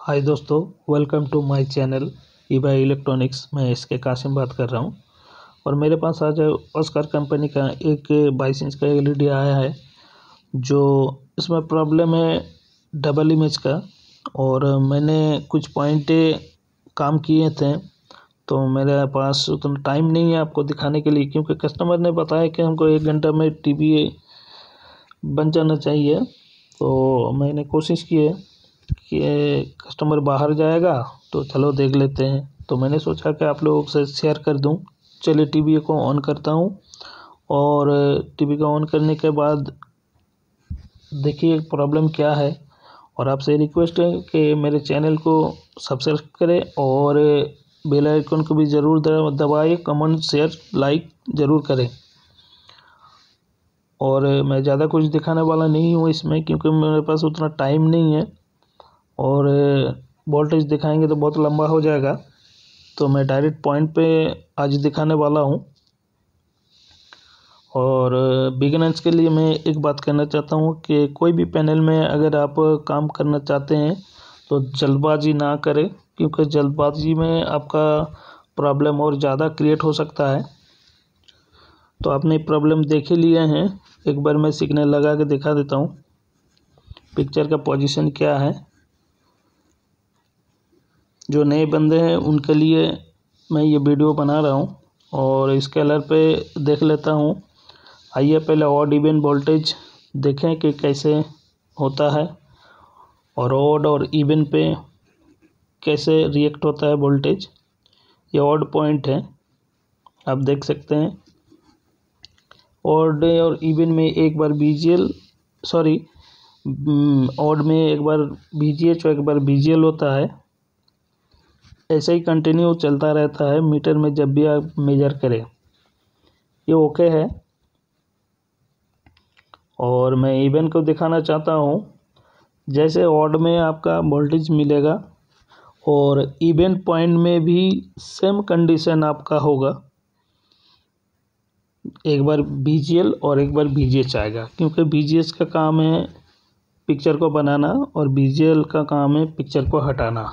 हाय दोस्तों welcome to my channel E by electronics मैं इसके कासिम बात कर रहा हूँ और मेरे पास आज ऑस्कर कंपनी का एक बाईस इंच का एलईडी e आया है जो इसमें प्रॉब्लम है डबल इमेज का और मैंने कुछ पॉइंट काम किए थे तो मेरे पास उतना टाइम नहीं है आपको दिखाने के लिए क्योंकि कस्टमर ने बताया कि हमको एक घंटा में टी बन जाना चाहिए तो मैंने कोशिश की है कि कस्टमर बाहर जाएगा तो चलो देख लेते हैं तो मैंने सोचा कि आप लोगों से शेयर कर दूं चलिए टीवी को ऑन करता हूं और टीवी को ऑन करने के बाद देखिए प्रॉब्लम क्या है और आपसे रिक्वेस्ट है कि मेरे चैनल को सब्सक्राइब करें और बेल आइकन को भी ज़रूर दबाए कमेंट शेयर लाइक ज़रूर करें और मैं ज़्यादा कुछ दिखाने वाला नहीं हूँ इसमें क्योंकि मेरे पास उतना टाइम नहीं है और वोल्टेज दिखाएँगे तो बहुत लंबा हो जाएगा तो मैं डायरेक्ट पॉइंट पे आज दिखाने वाला हूँ और बिगनर्स के लिए मैं एक बात कहना चाहता हूँ कि कोई भी पैनल में अगर आप काम करना चाहते हैं तो जल्दबाजी ना करें क्योंकि जल्दबाजी में आपका प्रॉब्लम और ज़्यादा क्रिएट हो सकता है तो आपने प्रॉब्लम देखे लिए हैं एक बार मैं सिग्नल लगा के दिखा देता हूँ पिक्चर का पोजीशन क्या है जो नए बंदे हैं उनके लिए मैं ये वीडियो बना रहा हूँ और इस स्केलर पे देख लेता हूँ आइए पहले ऑड इवेंट वोल्टेज देखें कि कैसे होता है और ऑड और इवन पे कैसे रिएक्ट होता है वोल्टेज ये ऑड पॉइंट है आप देख सकते हैं ऑड और इवन में एक बार बीजीएल सॉरी ऑड में एक बार बी जी एच और एक बार बी जी एल होता है ऐसे ही कंटिन्यू चलता रहता है मीटर में जब भी आप मेजर करें ये ओके है और मैं इवन को दिखाना चाहता हूँ जैसे ऑड में आपका वोल्टेज मिलेगा और इवन पॉइंट में भी सेम कंडीशन आपका होगा एक बार बी और एक बार बी आएगा क्योंकि बी का काम है पिक्चर को बनाना और बी का काम है पिक्चर को हटाना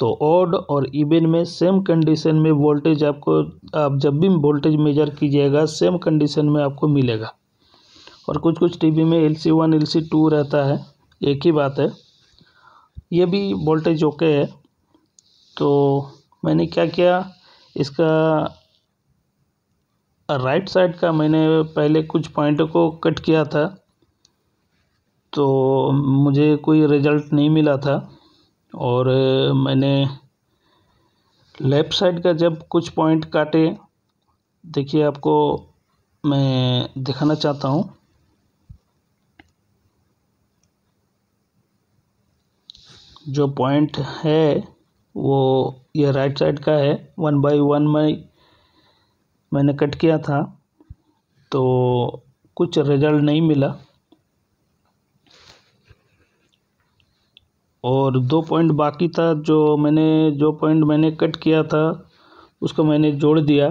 तो ऑड और इवन में सेम कंडीशन में वोल्टेज आपको आप जब भी वोल्टेज मेजर कीजिएगा सेम कंडीशन में आपको मिलेगा और कुछ कुछ टीवी में L C one L C two रहता है एक ही बात है ये भी वोल्टेज ओके है तो मैंने क्या किया इसका राइट साइड का मैंने पहले कुछ पॉइंट को कट किया था तो मुझे कोई रिजल्ट नहीं मिला था और मैंने लेफ़्ट साइड का जब कुछ पॉइंट काटे देखिए आपको मैं दिखाना चाहता हूँ जो पॉइंट है वो ये राइट साइड का है वन बाय वन में मैंने कट किया था तो कुछ रिजल्ट नहीं मिला और दो पॉइंट बाकी था जो मैंने जो पॉइंट मैंने कट किया था उसको मैंने जोड़ दिया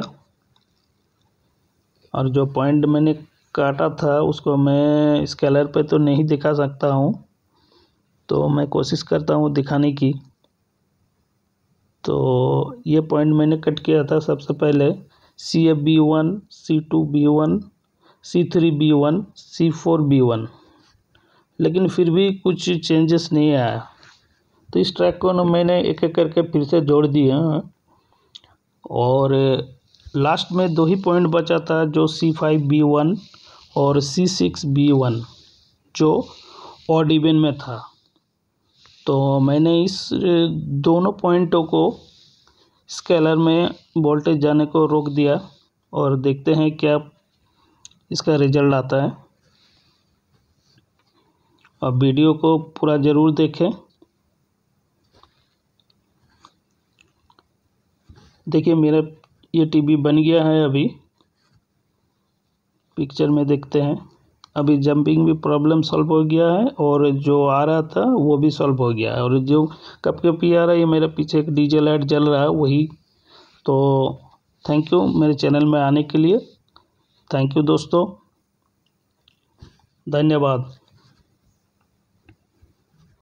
और जो पॉइंट मैंने काटा था उसको मैं स्केलर पे तो नहीं दिखा सकता हूँ तो मैं कोशिश करता हूँ दिखाने की तो ये पॉइंट मैंने कट किया था सबसे पहले C A B one C two B one C three B one C four B one लेकिन फिर भी कुछ चेंजेस नहीं आया तो इस ट्रैक को ना मैंने एक एक करके फिर से जोड़ दिए और लास्ट में दो ही पॉइंट बचा था जो सी फाइव बी वन और सी सिक्स बी वन जो ऑड इवेन में था तो मैंने इस दोनों पॉइंटों को स्केलर में वोल्टेज जाने को रोक दिया और देखते हैं क्या इसका रिजल्ट आता है अब वीडियो को पूरा ज़रूर देखें देखिए मेरा ये टीवी बन गया है अभी पिक्चर में देखते हैं अभी जंपिंग भी प्रॉब्लम सॉल्व हो गया है और जो आ रहा था वो भी सॉल्व हो गया है और जो कप कप ही आ रहा है ये मेरा पीछे एक डीजे लाइट जल रहा है वही तो थैंक यू मेरे चैनल में आने के लिए थैंक यू दोस्तों धन्यवाद